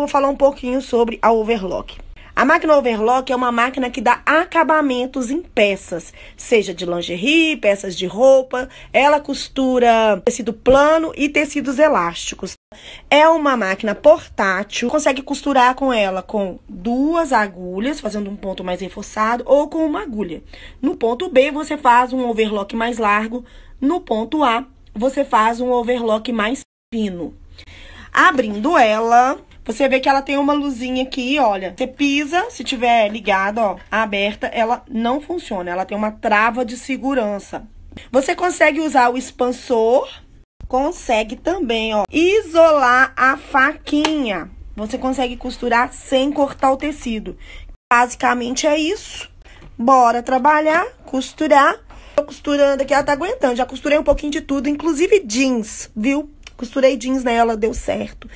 vou falar um pouquinho sobre a overlock. A máquina overlock é uma máquina que dá acabamentos em peças, seja de lingerie, peças de roupa, ela costura tecido plano e tecidos elásticos. É uma máquina portátil, consegue costurar com ela com duas agulhas, fazendo um ponto mais reforçado, ou com uma agulha. No ponto B, você faz um overlock mais largo, no ponto A, você faz um overlock mais fino. Abrindo ela, você vê que ela tem uma luzinha aqui, olha. Você pisa, se tiver ligada, ó, aberta, ela não funciona. Ela tem uma trava de segurança. Você consegue usar o expansor. Consegue também, ó, isolar a faquinha. Você consegue costurar sem cortar o tecido. Basicamente é isso. Bora trabalhar, costurar. Tô costurando aqui, ela tá aguentando. Já costurei um pouquinho de tudo, inclusive jeans, viu? Costurei jeans nela, deu certo.